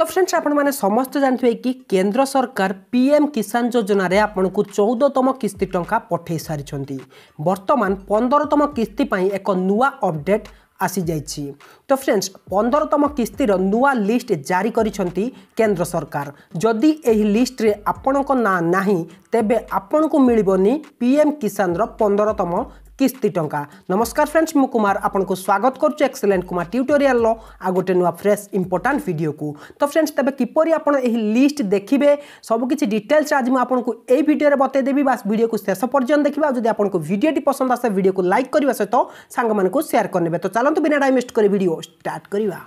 তো ଫ୍ରେଣ୍ଡସ୍ ଆପଣମାନେ ସମସ୍ତେ ଜାଣିଥିବେ କି କେନ୍ଦ୍ର ସରକାର ପି ଏମ୍ କିଷାନ ଯୋଜନାରେ ଆପଣଙ୍କୁ ଚଉଦତମ କିସ୍ତି ଟଙ୍କା ପଠାଇ ସାରିଛନ୍ତି ବର୍ତ୍ତମାନ ପନ୍ଦରତମ କିସ୍ତି ପାଇଁ ଏକ ନୂଆ ଅପଡେଟ୍ ଆସିଯାଇଛି ତ ଫ୍ରେଣ୍ଡସ୍ ପନ୍ଦରତମ କିସ୍ତିର ନୂଆ ଲିଷ୍ଟ ଜାରି କରିଛନ୍ତି କେନ୍ଦ୍ର ସରକାର ଯଦି ଏହି ଲିଷ୍ଟରେ ଆପଣଙ୍କ ନାଁ ନାହିଁ ତେବେ ଆପଣଙ୍କୁ ମିଳିବନି ପି ଏମ୍ କିଷାନର ପନ୍ଦରତମ কিস্তি টঙ্কা নমস্কার ফ্রেন্ডস মু কুমার আপনার স্বাগত করছু এক্সেলেন্ট কুমার টিউটোরিয়াল আউ গোটে নূয়া ফ্রেশ ইম্পর্টাট কু তো ফ্রেন্ডস তবে কিপর আপনার এই লিষ্ট দেখবে সবুকিছি ডিটেলস আজ মু আপনার এই ভিডিওরে বতাই দেবি বাস ভিডিওকে শেষ পর্যন্ত দেখবা যদি আপনার ভিডিওটি পসন্দ আসে ভিডিওকে লাইক করা সহ সাংগ মানুষ সেয়ার করে নেবে তো চলতু বিনা টাইম ওয়েস্ট করে ভিডিও স্টার্ট করা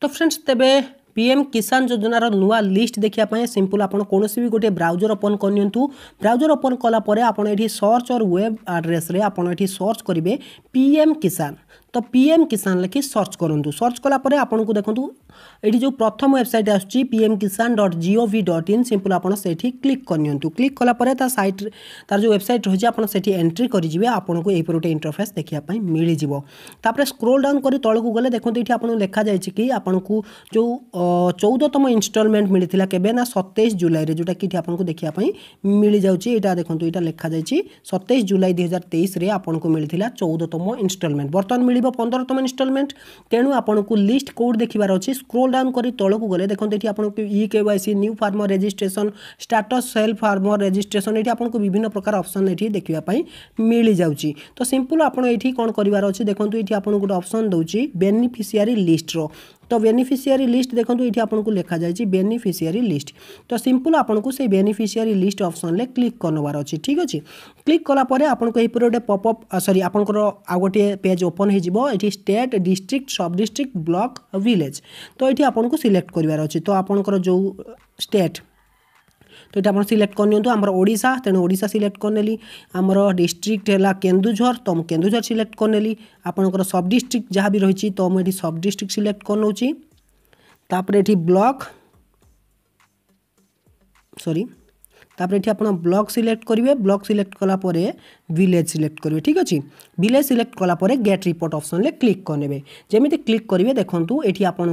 তো ফ্রেন্ডস তেবে পিএম কিষান যোজনার নূয়া লিষ্ট দেখা সিম্পল আপনার কৌশি বি গোটে ব্রাউজর ওপন করে নিউ ব্রাউজর ওপন কলাপরে আপনার এটি সর্চ অর ওয়েব আড্রেসে আপনার এটি সর্চ করবে পিএম কিষান তো পিএম কিষান লেখি সর্চ করতু সর্চ কলাপরে আপনার দেখুন এটি যে প্রথম ওয়েবসাইট আসুচি PM Kisan dot G O V dot in simple আপনার সেইটি ক্লিক করে নিউ ক্লিক কলাপরে তা সাইট তার যে ওয়েবসাইট রয়েছে আপনার সেটি এন্ট্রি করে আপনার এইপরি গোটে ইন্টরফেস দেখা মিলিযোগ তাপরে স্ক্রোল ডাউন করে তলক গেলে দেখুন এটি আপনার লেখা যাই কি আপনার যে ଚଉଦତମ ଇନଷ୍ଟଲମେଣ୍ଟ ମିଳିଥିଲା କେବେ ନା ସତେଇଶ ଜୁଲାଇରେ ଯେଉଁଟାକି ଏଠି ଆପଣଙ୍କୁ ଦେଖିବା ପାଇଁ ମିଳିଯାଉଛି ଏଇଟା ଦେଖନ୍ତୁ ଏଇଟା ଲେଖାଯାଇଛି ସତେଇଶ ଜୁଲାଇ ଦୁଇ ହଜାର ତେଇଶରେ ଆପଣଙ୍କୁ ମିଳିଥିଲା ଚଉଦତମ ଇନଷ୍ଟଲମେଣ୍ଟ ବର୍ତ୍ତମାନ ମିଳିବ ପନ୍ଦରତମ ଇନଷ୍ଟଲମେଣ୍ଟ ତେଣୁ ଆପଣଙ୍କୁ ଲିଷ୍ଟ କୋଡ଼ ଦେଖିବାର ଅଛି ସ୍କ୍ରୋଲ୍ ଡାଉନ୍ କରି ତଳକୁ ଗଲେ ଦେଖନ୍ତୁ ଏଠି ଆପଣଙ୍କୁ E K Y C new farmer registration status self farmer registration ଏଠି ଆପଣଙ୍କୁ ବିଭିନ୍ନ ପ୍ରକାର ଅପସନ୍ ଏଠି ଦେଖିବା ପାଇଁ ମିଳିଯାଉଛି ତ ସିମ୍ପଲ୍ ଆପଣ ଏଠି କ'ଣ କରିବାର ଅଛି ଦେଖନ୍ତୁ ଏଠି ଆପଣଙ୍କୁ ଗୋଟେ ଅପସନ୍ ଦେଉଛି ବେନିଫିସିଆରୀ লিষ্টর तो बेनिफिशियरी लिस्ट देखो ये आपको लिखाई बेनिफिशियरी लिस्ट तो सिंपल आपको से बेनिफिशियरी लिस्ट अप्सन में क्लिक करनबार अच्छे ठीक अच्छे क्लिक कलापर आपको यहपर गोटे पपअप सरी आपंकर आउ गोटे पेज ओपन होटी state district sub district block village तो ये आपको सिलेक्ट करार अच्छे तो आपंकर जो स्टेट तो ये आप सिलेक्ट कर आमर ओडा तेणु ओडा सिलेक्ट करनेली आमर डिस्ट्रिक्ट है केन्दूर तो मुझे केन्दूर सिलेक्ट करनेली आपंकर सब डिस्ट्रिक्ट जहाँ भी रही तो मुझे सब डिस्ट्रिक्ट सिलेक्ट कर नौ तापर ये ब्लक सरी তাপরে এটি আপনার ব্লক সিলেক্ট করবে ব্লক সিলেক্ট কলাপরে ভিলেজ সিলেক্ট করবে ঠিক আছে ভিলেজ সিলেক্ট কলাপরে গেট রিপোর্ট অপসনলে ক্লিক করনেবে যেমি ক্লিক করবে দেখুন এটি আপনার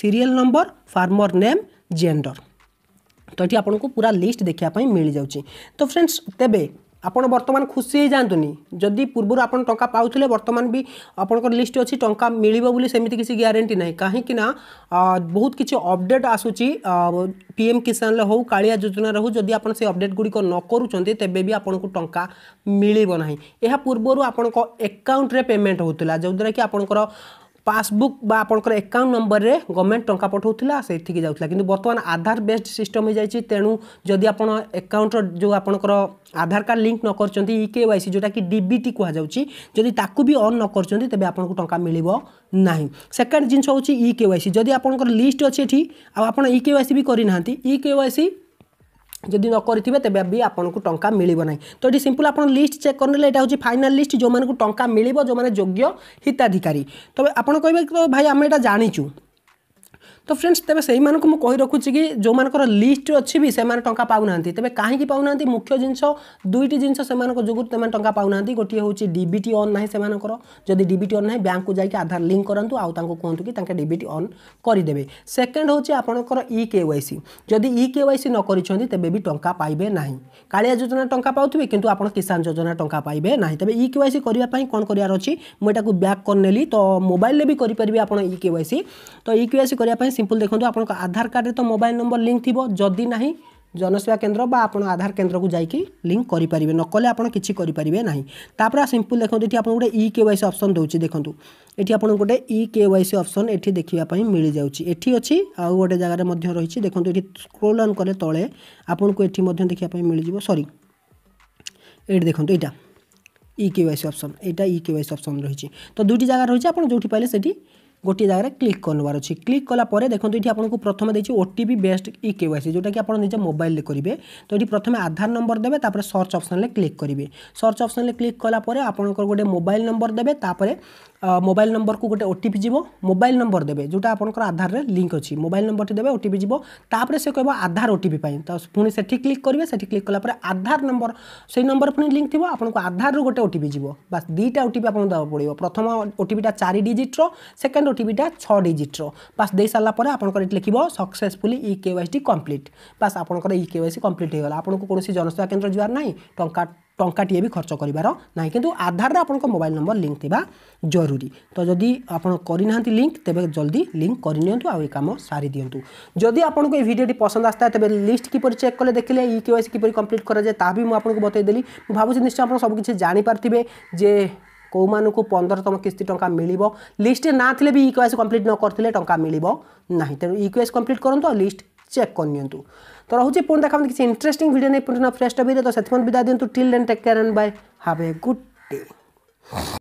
serial number farmer name gender तो ये आपको पूरा लिस्ट देखापी मिल जाऊँच तो फ्रेंड्स तेज आपड़ बर्तमान खुशी हो जातुनि जदि पूर्व आप टा पाते बर्तमान भी आपंकर लिस्ट अच्छी टाँचा मिली सेमती किसी ग्यारंटी ना कहीं बहुत किसी अबडेट आसूरी पी एम किसान हो का योजन हो जदि आप अपडेट गुड़िक न करूँ तेब भी आपको टाँचा मिलना यह पूर्व आपंट्रे पेमेंट होता है जोद्वारा कि आपंकर পাসবুক বা আপনার একাউন্ট নম্বরের গভর্নমেন্ট টঙ্কা পঠাউলা সেইটিকি যাওয়া কিন্তু বর্তমান আধার বেসড সিষ্টম হয়ে যাই তেণু যদি আপনার একাউন্টর যে আপনার আধার কার্ড লিঙ্ক ন করছেন ই কে ওয়াই সি যেটা কি ডিবিটি কুহযাচ্ছে যদি তাকে বি অন ন করছেন তবে আপনার টঙ্কা মিলব না সেকেন্ড জিনিস হচ্ছে ই কে ওয়াই সি যদি আপনার লিষ্ট অছে এটি আপনার ই কে ওয়াই সি বি করে না ই কে ওয়াই সি যদি ন করে তেবে বি আপনার টঙ্কা মিলব না তো এটি সিম্পল আপনার লিষ্ট চেক করে এটা হচ্ছে ফাইনাল লিষ্ট যে টঙ্কা মিলব যে যোগ্য হিতাধিকারী তবে আপনার কে তো ভাই আমি এটা জাঁচু তো ফ্রেন্ডস তেবে সেইমানকু মু কই রাখুছি কি যোমানকর লিস্ট অছি বি সেমানে টঙ্কা পাউ নাহান্তি তেবে কাহিকি পাউ নাহান্তি মুখ্য জিনিস দুইটি জিনিস সেমানক যোগুর তেমানে টঙ্কা পাউ নাহান্তি গোটিয়ে হচ্ছে ডিবিটি অন নাহি সেমানকর যদি ডিবিটি অন নাহি ব্যাঙ্ককু যাইকি আধার লিঙ্ক করন্তু আউ তাঙ্কু কুহন্তু কি তাঙ্কে ডিবিটি অন করিদেবে সেকেন্ড হচ্ছে আপনার ই কেওয়াইসি যদি ই কেওয়াইসি ন করেছেন তেবে বি টঙ্কা পাইবে না কালিয়া যোজনা টঙ্কা পাউবে কিন্তু আপনার কিষান যোজনা টঙ্কা পাইবে না তবে ই কেওয়াইসি করা কম করার অছি মু এটা ব্যাক করে নেলি তো মোবাইলে বি করে পারবে আপনার ই কেওয়াইসি তো ই কেওয়াইসি করা ସିମ୍ପଲ୍ ଦେଖନ୍ତୁ ଆପଣଙ୍କ ଆଧାର କାର୍ଡ଼ରେ ତ ମୋବାଇଲ ନମ୍ବର ଲିଙ୍କ୍ ଥିବ ଯଦି ନାହିଁ ଜନସେବା କେନ୍ଦ୍ର ବା ଆପଣ ଆଧାର କେନ୍ଦ୍ରକୁ ଯାଇକି ଲିଙ୍କ୍ କରିପାରିବେ ନକଲେ ଆପଣ କିଛି କରିପାରିବେ ନାହିଁ ତାପରେ ସିମ୍ପଲ୍ ଦେଖନ୍ତୁ ଏଠି ଆପଣଙ୍କୁ ଗୋଟେ E K Y C option ଦେଉଛି ଦେଖନ୍ତୁ ଏଠି ଆପଣଙ୍କୁ ଗୋଟେ E K Y C option ଏଠି ଦେଖିବା ପାଇଁ ମିଳିଯାଉଛି ଏଠି ଅଛି ଆଉ ଗୋଟେ ଜାଗାରେ ମଧ୍ୟ ରହିଛି ଦେଖନ୍ତୁ ଏଠି ସ୍କ୍ରୋଲ୍ ଅନ୍ କଲେ ତଳେ ଆପଣଙ୍କୁ ଏଠି ମଧ୍ୟ ଦେଖିବା ପାଇଁ ମିଳିଯିବ ସରି ଏଇଠି ଦେଖନ୍ତୁ ଏଇଟା ই কে ୱାই সি অপশন এটা ই কে ୱାই সি অপশন রয়েছে তো দুইটি জায়গা রয়েছে আপনার যেটি পাইলে সেটি ଗୋଟିଏ ଜାଗାରେ କ୍ଲିକ୍ କରିନେବାର ଅଛି କ୍ଲିକ୍ କଲା ପରେ ଦେଖନ୍ତୁ ଏଠି ଆପଣଙ୍କୁ ପ୍ରଥମେ ଦେଇଛି O T P based E K Y C ଯେଉଁଟାକି ଆପଣ ନିଜ ମୋବାଇଲରେ କରିବେ ତ ଏଠି ପ୍ରଥମେ ଆଧାର ନମ୍ବର ଦେବେ ତାପରେ ସର୍ଚ୍ଚ ଅପସନ୍ରେ କ୍ଲିକ୍ କରିବେ ସର୍ଚ୍ଚ ଅପସନ୍ରେ କ୍ଲିକ୍ କଲା ପରେ ଆପଣଙ୍କର ଗୋଟେ ମୋବାଇଲ ନମ୍ବର ଦେବେ ତାପରେ মোবাইল নম্বরকু গোটে ওটিপি যাব মোবাইল নম্বর দেবে যেটা আপনার আধারে লিঙ্ক অছি মোবাইল নম্বরটি দেবে ওটিপি যাব তাপরে সে কব আধার ওটিপি পাই তো পুঁ সেটি ক্লিক করবে সেটি ক্লিক কলাপরে আধার নম্বর সেই নম্বর পুঁ লিঙ্ক থাকবে আপনার আধার গোটে ওটিপি যাব বাস দুইটা ওটিপি আপনার দেওয়া পড়ব প্রথম ওটিপিটা চারি ডিজিট্র সেকেন্ড ଓଟିପିଟା ଛଅ ডিজিট্র বাস দিয়ে সারা পরে আপনার এটি লিখব সকসেসফুলি ই কেওয়াইসি কমপ্লিট বাস আপনার ই কেওয়াইসি কমপ্লিট হয়ে গলা আপনার কৌশি জনসেবা কেন্দ্র যার না টঙ্কা ଟଙ୍କାଟିଏ ବି ଖର୍ଚ୍ଚ କରିବାର ନାହିଁ କିନ୍ତୁ ଆଧାରରେ ଆପଣଙ୍କ ମୋବାଇଲ୍ ନମ୍ବର ଲିଙ୍କ୍ ଥିବା ଜରୁରୀ ତ ଯଦି ଆପଣ କରିନାହାନ୍ତି ଲିଙ୍କ୍ ତେବେ ଜଲ୍ଦି ଲିଙ୍କ୍ କରିନିଅନ୍ତୁ ଆଉ ଏ କାମ ସାରି ଦିଅନ୍ତୁ ଯଦି ଆପଣଙ୍କୁ ଏ ଭିଡ଼ିଓଟି ପସନ୍ଦ ଆସିଥାଏ ତେବେ ଲିଷ୍ଟ କିପରି ଚେକ୍ କଲେ ଦେଖିଲେ ଇ କେ ୱାଇ ସି କିପରି କମ୍ପ୍ଲିଟ୍ କରାଯାଏ ତାହା ବି ମୁଁ ଆପଣଙ୍କୁ ବତାଇଦେଲି ମୁଁ ଭାବୁଛି ନିଶ୍ଚୟ ଆପଣ ସବୁକିଛି ଜାଣିପାରିଥିବେ ଯେ କେଉଁମାନଙ୍କୁ ପନ୍ଦରତମ କିସ୍ତି ଟଙ୍କା ମିଳିବ ଲିଷ୍ଟରେ ନା ଥିଲେ ବି ଇ କ୍ୱାସ୍ କମ୍ପ୍ଲିଟ୍ ନ କରିଥିଲେ ଟଙ୍କା ମିଳିବ ନାହିଁ ତେଣୁ ଇ କ୍ୱାସ୍ କମ୍ପ୍ଲିଟ୍ କରନ୍ତୁ ଆଉ ଲିଷ୍ଟ ଚେକ୍ କରିନିଅନ୍ତୁ ତ ରହୁଛି ପୁଣି ଦେଖାନ୍ତୁ କିଛି ଇଣ୍ଟରେଷ୍ଟିଂ ଭିଡ଼ିଓ ନେଇ ପୁଣି ଫ୍ରେଶ୍ ଟପିରେ ତ ସେଥିପାଇଁ ବିଦା ଦିଅନ୍ତୁ till then take care and bye have a good day